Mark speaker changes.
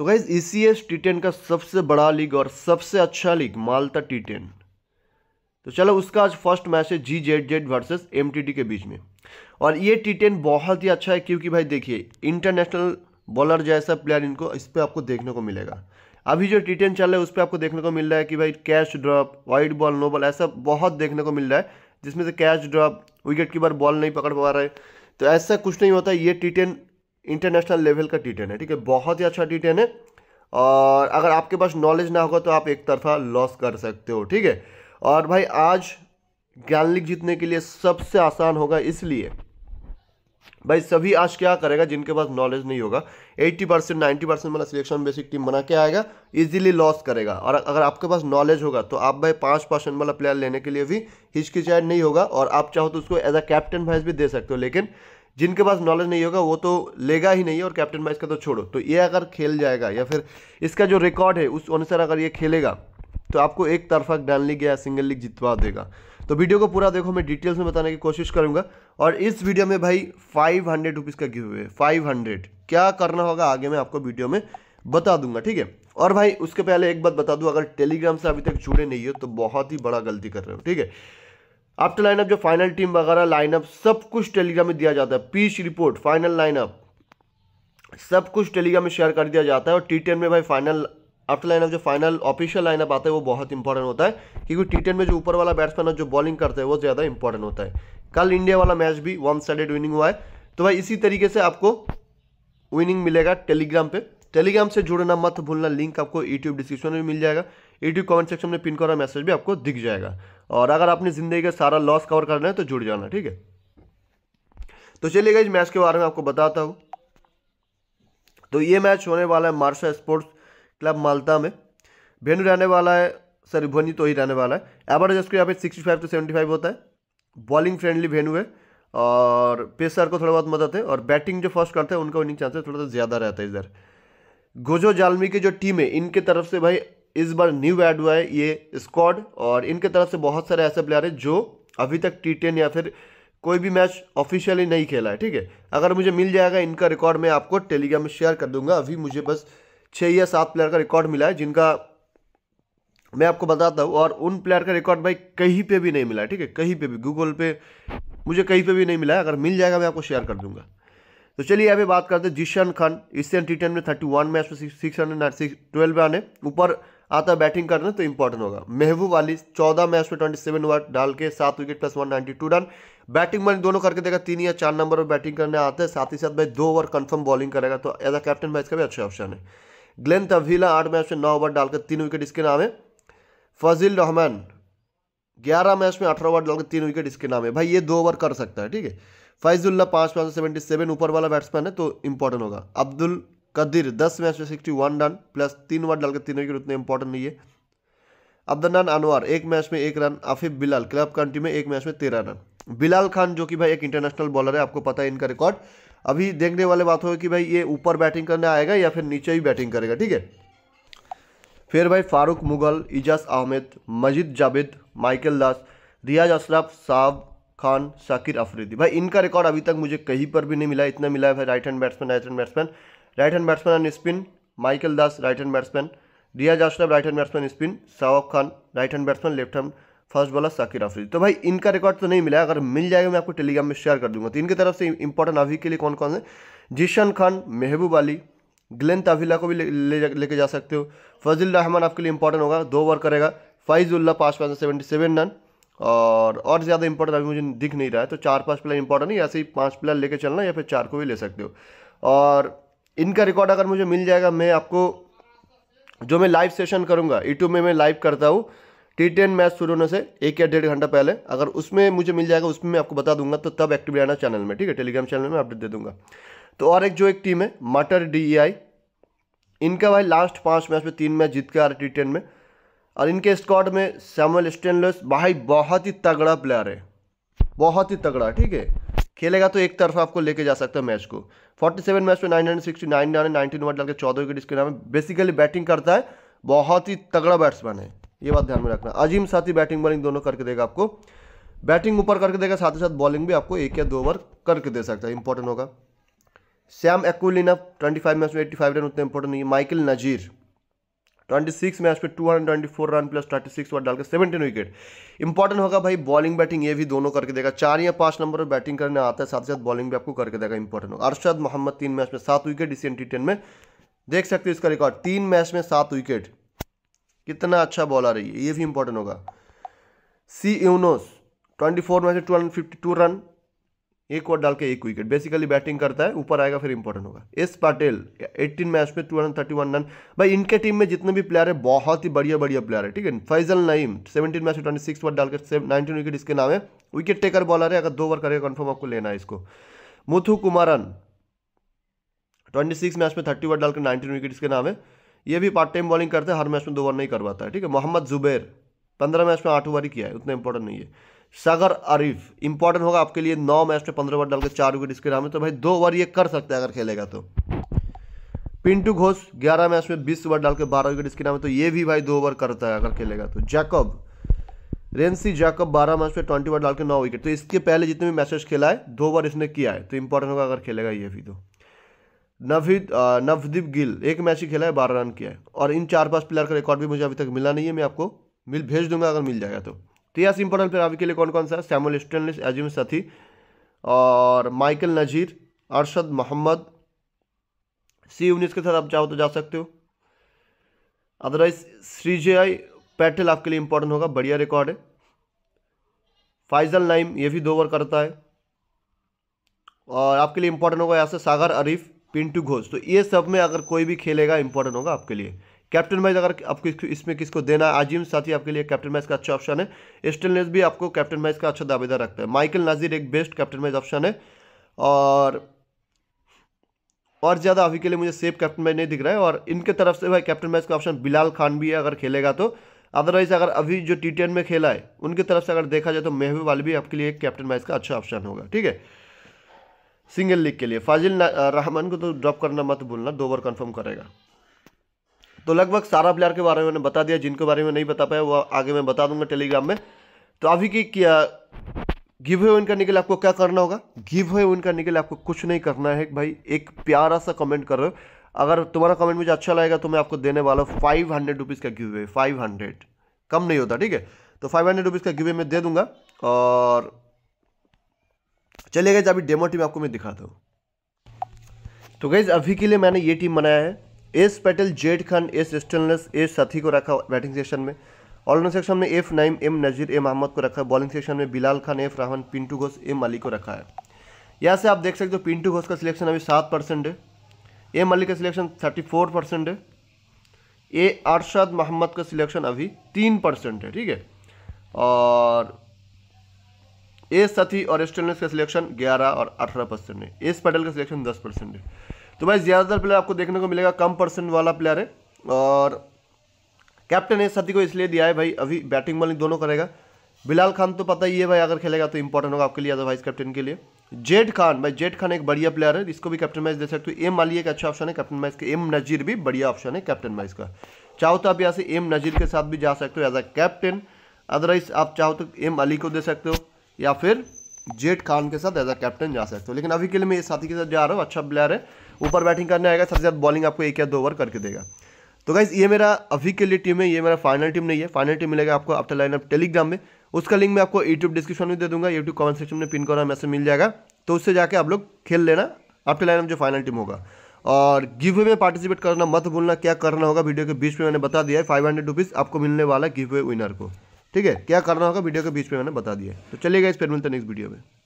Speaker 1: तो guys E C S T ten का सबसे बड़ा लीग और सबसे अच्छा लीग मालता टी टेन तो चलो उसका आज फर्स्ट मैच है G Z Z versus M T T के बीच में और ये टी टेन बहुत ही अच्छा है क्योंकि भाई देखिए इंटरनेशनल बॉलर जैसा प्लेयर इनको इस पर आपको देखने को मिलेगा अभी जो टी टेन चल रहा है उस पर आपको देखने को मिल रहा है कि भाई catch drop wide ball no ball ऐसा बहुत देखने को मिल रहा है जिसमें से catch drop wicket keeper ball नहीं पकड़ पा रहे तो ऐसा कुछ नहीं होता ये टी टेन इंटरनेशनल लेवल का टी है ठीक है बहुत ही अच्छा टी है और अगर आपके पास नॉलेज ना होगा तो आप एक तरफा लॉस कर सकते हो ठीक है और भाई आज ज्ञान लीग जीतने के लिए सबसे आसान होगा इसलिए भाई सभी आज क्या करेगा जिनके पास नॉलेज नहीं होगा 80 परसेंट नाइन्टी परसेंट वाला सिलेक्शन बेसिक टीम बना के आएगा इजीली लॉस करेगा और अगर आपके पास नॉलेज होगा तो आप भाई पाँच परसेंट वाला प्लेयर लेने के लिए भी हिचकिचाइट नहीं होगा और आप चाहो तो उसको एज अ कैप्टन वाइज भी दे सकते हो लेकिन जिनके पास नॉलेज नहीं होगा वो तो लेगा ही नहीं और कैप्टन मैच का तो छोड़ो तो ये अगर खेल जाएगा या फिर इसका जो रिकॉर्ड है उस अनुसार अगर ये खेलेगा तो आपको एक तरफा डान लीग या सिंगल लीग जितवा देगा तो वीडियो को पूरा देखो मैं डिटेल्स में बताने की कोशिश करूंगा और इस वीडियो में भाई फाइव हंड्रेड रुपीज़ का गिव है फाइव हंड्रेड क्या करना होगा आगे मैं आपको वीडियो में बता दूंगा ठीक है और भाई उसके पहले एक बात बता दूं अगर टेलीग्राम से अभी तक जुड़े नहीं हो तो बहुत ही बड़ा गलती कर रहे हो ठीक है आफ्टर लाइनअप जो फाइनल टीम वगैरह लाइनअप सब कुछ टेलीग्राम में दिया जाता है पीच रिपोर्ट फाइनल लाइनअप सब कुछ टेलीग्राम में शेयर कर दिया जाता है और टी में भाई फाइनल आफ्टर लाइनअप जो फाइनल ऑफिशियल लाइनअप आता है वो बहुत इंपॉर्टेंट होता है क्योंकि टी में जो ऊपर वाला बैट्समैन है जो बॉलिंग करते हैं वो ज़्यादा इंपॉर्टेंट होता है कल इंडिया वाला मैच भी वन साइडेड विनिंग हुआ है तो भाई इसी तरीके से आपको विनिंग मिलेगा टेलीग्राम पे टेलीग्राम से जुड़ना मत भूलना लिंक आपको यूट्यूब डिस्क्रिप्शन में मिल जाएगा यूट्यूब कमेंट सेक्शन में पिन करा मैसेज भी आपको दिख जाएगा और अगर अपनी ज़िंदगी का सारा लॉस कवर करना है तो जुड़ जाना ठीक है तो चलिएगा इस मैच के बारे में आपको बताता हूँ तो ये मैच होने वाला है मार्शा स्पोर्ट्स क्लब मालता में भेनू रहने वाला है सॉरी भोनी तो ही रहने वाला है एवरेज इसको यहाँ पे sixty five to seventy five होता है बॉलिंग फ्रेंडली भेनू है और पेसर को थोड़ा बहुत मदद है और बैटिंग जो फर्स्ट करते हैं उनका विनिंग चांसेस थोड़ा सा ज़्यादा रहता है इधर गोजो जालमी की जो टीम है इनके तरफ से भाई इस बार न्यू ऐड हुआ है ये स्क्वाड और इनके तरफ से बहुत सारे ऐसे प्लेयर हैं जो अभी तक टी टेन या फिर कोई भी मैच ऑफिशियली नहीं खेला है ठीक है अगर मुझे मिल जाएगा इनका रिकॉर्ड मैं आपको टेलीग्राम में शेयर कर दूंगा अभी मुझे बस छः या सात प्लेयर का रिकॉर्ड मिला है जिनका मैं आपको बताता हूँ और उन प्लेयर का रिकॉर्ड भाई कहीं पे भी नहीं मिला है ठीक है कहीं पे भी गूगल पे मुझे कहीं पे भी नहीं मिला है अगर मिल जाएगा मैं आपको शेयर कर दूंगा तो चलिए अभी बात करते हैं जिशान खान इस टी टेन में थर्टी वन मैच में six hundred nine six twelve run है ऊपर आता बैटिंग करना तो इंपॉर्टेंट होगा महबूब वाली चौदह मैच में ट्वेंटी सेवन ओवर डाल के सात wicket plus one ninety two run batting मैंने दोनों करके देखा तीन या चार नंबर पर बैटिंग करने आते हैं साथ ही साथ भाई दो ओवर कन्फर्म बॉलिंग करेगा तो एज अ कैप्टन मैच का भी अच्छा ऑप्शन है ग्लेन तवीला आठ मैच में नौ ओवर डालकर तीन विकेट इसके नाम है फजील रहमान ग्यारह मैच में अठारह ओवर डालकर तीन विकेट इसके नाम है भाई ये दो ओवर कर सकता है ठीक है फैजुल्ला पाँच मैच में सेवेंटी सेवन ऊपर वाला बैट्समैन है तो इंपॉर्टेंट होगा अब्दुल कदिर दस मैच में सिक्सटी वन रन प्लस तीन ओवर डालकर तीन विकेट उतने इंपॉर्टेंट नहीं है अब्दनान अनवर एक मैच में एक run Afif Bilal club country में एक मैच में तेरह रन बिलाल खान जो कि भाई एक इंटरनेशनल बॉलर है आपको पता है इनका रिकॉर्ड अभी देखने वाले बात होगी कि भाई ये ऊपर बैटिंग करने आएगा या फिर नीचे ही बैटिंग करेगा ठीक है फिर भाई फारूक मुगल इजाज अहमद मजिद जावेद माइकल दास रियाज अशरफ साहब खान शाकिर अफरीदी भाई इनका रिकॉर्ड अभी तक मुझे कहीं पर भी नहीं मिला इतना मिला है भाई right hand batsman right hand batsman right hand batsman and spin Michael Das right hand batsman Riaz Ashraf right hand batsman spin Shahab Khan right hand batsman left hand first bowler Shakir Afridi तो भाई इनका रिकॉर्ड तो नहीं मिला अगर मिल जाएगा मैं आपको टेलीग्राम में शेयर कर दूंगा तो इनकी तरफ से इंपॉर्टेंट अभी के लिए कौन कौन है जिशन खान महबूब अली ग्लेन ताफिला को भी लेके ले, ले, जा सकते हो फज़िल रहमान आपके लिए इंपॉर्टेंट होगा दो ओवर करेगा फाइजुल्ला पाँच पाँच सेवेंटी सेवन रन और और ज़्यादा इंपॉर्टेंट अभी मुझे दिख नहीं रहा है तो चार पाँच प्लेयर इंपॉर्टेंट है ऐसे ही पाँच प्लेयर लेके चलना या फिर चार को भी ले सकते हो और इनका रिकॉर्ड अगर मुझे मिल जाएगा मैं आपको जो मैं लाइव सेशन करूंगा यूट्यूब में मैं लाइव करता हूँ टी टेन मैच शुरू होने से एक या डेढ़ घंटा पहले अगर उसमें मुझे मिल जाएगा उसमें मैं आपको बता दूंगा तो तब एक्टिव रहना चैनल में ठीक है टेलीग्राम चैनल में अपडेट दे दूंगा तो और एक जो एक टीम है मटर डी e इनका भाई लास्ट पाँच मैच में तीन मैच जीत के आ रहा टी टेन में और इनके स्क्वाड में सैमुअल स्टेनलेस भाई बहुत ही तगड़ा प्लेयर है बहुत ही तगड़ा ठीक है खेलेगा तो एक तरफ आपको लेके जा सकता है मैच को 47 मैच में nine hundred sixty nine run nineteen one डाल चौदह विकेट इसके नाम बेसिकली बैटिंग करता है बहुत ही तगड़ा बैट्समैन है ये बात ध्यान में रखना अजीम साथ ही बैटिंग बॉलिंग दोनों करके देगा आपको बैटिंग ऊपर करके देगा साथ ही साथ बॉलिंग भी आपको एक या दो ओवर करके दे सकता है इंपॉर्टेंट होगा Sam Aquilina twenty five match में एट्टी फाइव रन उतना इंपॉर्टेंट नहीं है माइकिल नजीर 26 मैच पे 224 रन प्लस 36 ओवर डालकर सेवेंटीन विकेट इंपॉर्टेंट होगा भाई बॉलिंग बैटिंग ये भी दोनों करके देगा चार या पांच नंबर पर बैटिंग करने आता है साथ साथ बॉलिंग भी आपको करके देगा इंपॉर्टेंट होगा अरशद मोहम्मद तीन मैच में सात विकेट इसी एंटी टेन में देख सकते हो इसका रिकॉर्ड तीन मैच में सात विकेट कितना अच्छा बॉलर है ये भी इंपॉर्टेंट होगा सी यूनोस फोर मैच में टू रन एक ओवर डाल के एक विकेट बेसिकली बैटिंग करता है ऊपर आएगा फिर इंपॉर्टेंट होगा एस पाटिल 18 मैच में 231 रन भाई इनके टीम में जितने भी प्लेयर है बहुत ही बढ़िया बढ़िया प्लेयर है ठीक है फैजल नईम 17 मैच में ट्वेंटी सिक्स ओवर डालकर नाइनटीन विकेट इसके नाम है विकेट टेकर बॉलर है अगर दो ओवर करेगा कन्फर्म आपको लेना है इसको Muthu Kumaran twenty six match में थर्टी ओवर डालकर नाइनटीन विकेट इसके नाम है ये भी पार्ट टाइम बॉलिंग करते हैं हर मैच में दो ओवर नहीं करवाता है ठीक है मोहम्मद जुबैर पंद्रह मैच में आठ ओवर ही किया है उतना इंपॉर्टेंट नहीं है सागर अरिफ इंपॉर्टेंट होगा आपके लिए नौ मैच में पंद्रह ओवर डालकर चार विकेट इसके नाम है तो भाई दो ओवर ये कर सकते हैं अगर खेलेगा तो पिंटू घोष ग्यारह मैच में बीस ओवर डालकर बारह विकेट इसके नाम है तो ये भी भाई दो ओवर करता है अगर खेलेगा तो जैकब रेंसी जैकब बारह मैच में ट्वेंटी ओवर डालकर नौ विकेट तो इसके पहले जितने भी मैचेस खेला है दो ओवर इसने किया है तो इंपॉर्टेंट होगा अगर खेलेगा ये भी तो नवीद नवदीप गिल एक मैच ही खेला है बारह रन किया है और इन चार पांच प्लेयर का रिकॉर्ड भी मुझे अभी तक मिला नहीं है मैं आपको मिल भेज दूंगा अगर मिल जाएगा तो तो यस इंपॉर्टेंट प्लेयर अभी के लिए कौन कौन सा है सैमुअल स्टेनलिस अजीम सथी और माइकल नजीर अरशद मोहम्मद सी उन्नीस के साथ आप चाहो तो जा सकते हो अदरवाइज श्रीजे आई पैटल आपके लिए इंपॉर्टेंट होगा बढ़िया रिकॉर्ड है फाइजल नाइम ये भी दो ओवर करता है और आपके लिए इंपॉर्टेंट होगा यहाँ से सागर अरीफ पिंटू घोष तो ये सब में अगर कोई भी खेलेगा इंपॉर्टेंट होगा आपके लिए कैप्टन मैच अगर आपको इसमें किसको देना है आजिम साथी आपके लिए कैप्टन मैच का अच्छा ऑप्शन है स्टेलनेस भी आपको कैप्टन मैच का अच्छा दावेदार रखता है माइकल नाजिर एक बेस्ट कैप्टन मैच ऑप्शन है और और ज़्यादा अभी के लिए मुझे सेफ कैप्टन मैच नहीं दिख रहा है और इनके तरफ से भाई कैप्टन मैच का ऑप्शन बिलाल खान भी है अगर खेलेगा तो अदरवाइज़ अगर अभी जो टी टेन में खेला है उनकी तरफ से अगर देखा जाए तो मेहबूब वाली भी आपके लिए एक कैप्टन मैच का अच्छा ऑप्शन होगा ठीक है सिंगल लीग के लिए फाजिल रहमान को तो ड्रॉप करना मत भूलना दो ओवर कन्फर्म करेगा तो लगभग सारा प्लेयर के बारे में मैंने बता दिया जिनके बारे में नहीं बता पाया वो आगे मैं बता दूंगा टेलीग्राम में तो अभी की क्या गिव है उनका निकल आपको क्या करना होगा गिव है उनका निकल आपको कुछ नहीं करना है भाई एक प्यारा सा कमेंट कर रहे अगर तुम्हारा कमेंट मुझे अच्छा लगेगा तो मैं आपको देने वाला हूँ फाइव हंड्रेड रुपीज़ का गिव फाइव हंड्रेड कम नहीं होता ठीक है तो फाइव हंड्रेड रुपीज़ का गिव मैं दे दूंगा और चलिए गए अभी डेमो टीम आपको मैं दिखाता हूँ तो गैज़ अभी के लिए मैंने ये टीम बनाया है S Patel Z Khan S Stanless S Sathi को रखा बैटिंग सेक्शन में ऑलराउंड सेक्शन में F Naim M Nazir A Mohammad को रखा बॉलिंग सेक्शन में बिलाल खान एफ रहमान पिंटू घोष एम अली को रखा है यहाँ से आप देख सकते हो पिंटू घोष का सिलेक्शन अभी सात परसेंट है एम अली का सिलेक्शन थर्टी फोर परसेंट है ए अरशद मोहम्मद का सिलेक्शन अभी तीन परसेंट है ठीक है और ए सती और स्टेनलेस का सिलेक्शन ग्यारह और अठारह परसेंट है एस पैटल का सिलेक्शन दस परसेंट है तो भाई ज़्यादातर प्लेयर आपको देखने को मिलेगा कम परसेंट वाला प्लेयर है और कैप्टन है सती को इसलिए दिया है भाई अभी बैटिंग बॉलिंग दोनों करेगा बिलाल खान तो पता ही है भाई अगर खेलेगा तो इंपॉर्टेंट होगा आपके लिए एज अ वाइस कैप्टन के लिए जेड खान भाई जेड खान एक बढ़िया प्लेयर है इसको भी कैप्टन मैच दे सकते हो एम माली एक अच्छा ऑप्शन है कैप्टन मैच का एम नजीर भी बढ़िया ऑप्शन है कैप्टन मैच का चाहो तो आप यहाँ से एम नजीर के साथ भी जा सकते हो एज अ कैप्टन अदरवाइज आप चाहो तो एम अली को दे सकते हो या फिर जेड खान के साथ एज अ कैप्टन जा सकते हो लेकिन अभी के लिए मैं इस साथी के साथ जा रहा हूँ अच्छा प्लेयर है ऊपर बैटिंग करने आएगा सबसे ज़्यादा बॉलिंग आपको एक या दो ओवर करके देगा तो गाइज़ ये मेरा अभी के लिए टीम है ये मेरा फाइनल टीम नहीं है फाइनल टीम मिलेगा आपको आफ्टर ऑफ टेलीग्राम में उसका लिंक मैं आपको यूट्यूब डिस्क्रिप्शन में दे दूंगा यूट्यूब कमेंट सेक्शन में पिन करा मैसेज मिल जाएगा तो उससे जाके आप लोग खेल लेना आफ्टर ऑफ जो फाइनल टीम होगा और गिव वे में पार्टिसिपेट करना मत भूलना क्या करना होगा वीडियो के बीच में मैंने बता दिया है फाइव हंड्रेड रुपीज़ आपको मिलने वाला गिव वे विनर को ठीक है क्या करना होगा वीडियो के बीच में मैंने बता दिया तो चलिएगा इस फिर मिलते नेक्स्ट वीडियो में